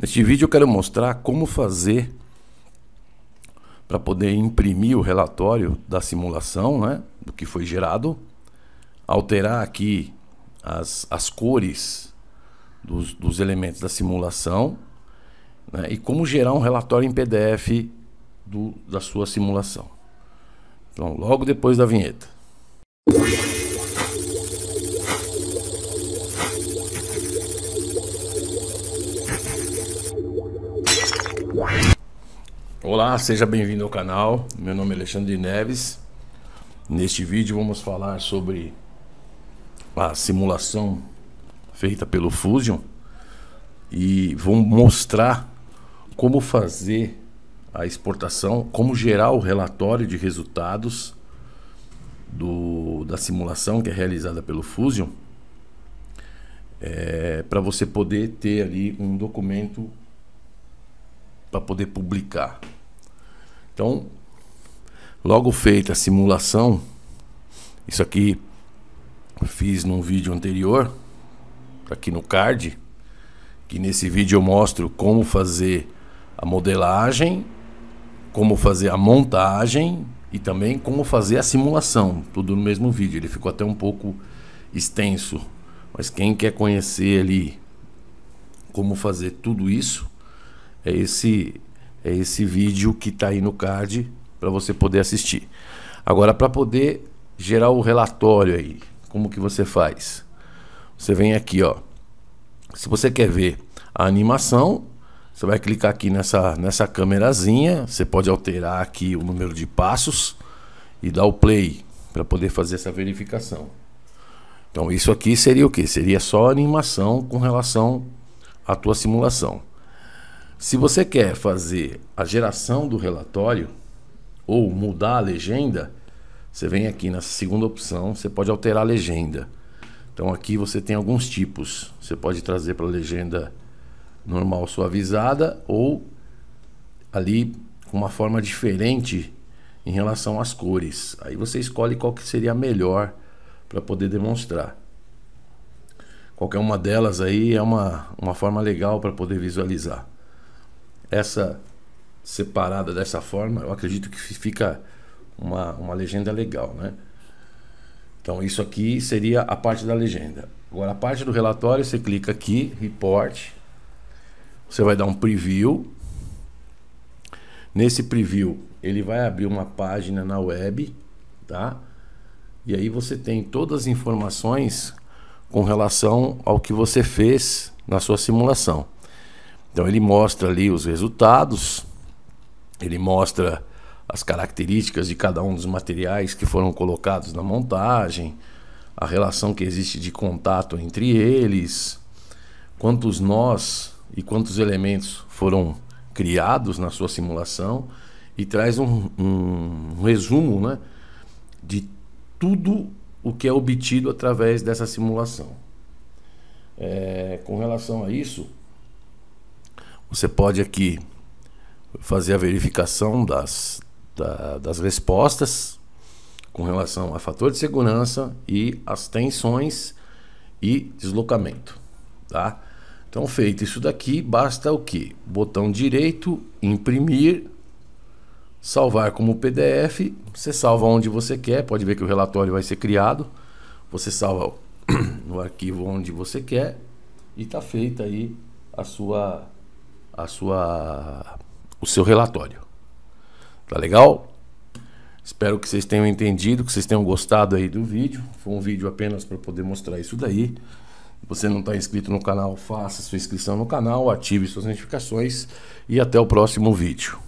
Neste vídeo eu quero mostrar como fazer para poder imprimir o relatório da simulação, né, do que foi gerado, alterar aqui as, as cores dos, dos elementos da simulação né, e como gerar um relatório em PDF do, da sua simulação. Então, logo depois da vinheta. Olá, seja bem-vindo ao canal. Meu nome é Alexandre Neves. Neste vídeo vamos falar sobre a simulação feita pelo Fusion e vou mostrar como fazer a exportação, como gerar o relatório de resultados do, da simulação que é realizada pelo Fusion é, eh, para você poder ter ali um documento para poder publicar. Então, logo feita a simulação, isso aqui eu fiz num vídeo anterior, aqui no card, que nesse vídeo eu mostro como fazer a modelagem, como fazer a montagem e também como fazer a simulação, tudo no mesmo vídeo. Ele ficou até um pouco extenso, mas quem quer conhecer ali como fazer tudo isso, é esse, é esse vídeo que está aí no card para você poder assistir. Agora, para poder gerar o relatório aí, como que você faz? Você vem aqui, ó. Se você quer ver a animação, você vai clicar aqui nessa, nessa câmerazinha. Você pode alterar aqui o número de passos e dar o play para poder fazer essa verificação. Então, isso aqui seria o que? Seria só animação com relação à tua simulação. Se você quer fazer a geração do relatório ou mudar a legenda, você vem aqui na segunda opção, você pode alterar a legenda. Então aqui você tem alguns tipos. Você pode trazer para a legenda normal suavizada ou ali com uma forma diferente em relação às cores. Aí você escolhe qual que seria a melhor para poder demonstrar. Qualquer uma delas aí é uma, uma forma legal para poder visualizar essa separada dessa forma, eu acredito que fica uma, uma legenda legal, né? Então isso aqui seria a parte da legenda. Agora a parte do relatório, você clica aqui, report. Você vai dar um preview. Nesse preview, ele vai abrir uma página na web, tá? E aí você tem todas as informações com relação ao que você fez na sua simulação. Então ele mostra ali os resultados, ele mostra as características de cada um dos materiais que foram colocados na montagem, a relação que existe de contato entre eles, quantos nós e quantos elementos foram criados na sua simulação e traz um, um, resumo né, de tudo o que é obtido através dessa simulação. É, com relação a isso, você pode aqui fazer a verificação das, da, das respostas com relação a fator de segurança e as tensões e deslocamento, tá? Então feito isso daqui, basta o que? Botão direito, imprimir, salvar como PDF, você salva onde você quer, pode ver que o relatório vai ser criado, você salva no arquivo onde você quer e está feita aí a sua a sua o seu relatório. Tá legal? Espero que vocês tenham entendido, que vocês tenham gostado aí do vídeo. Foi um vídeo apenas para poder mostrar isso daí. Se você não está inscrito no canal, faça sua inscrição no canal, ative suas notificações e até o próximo vídeo.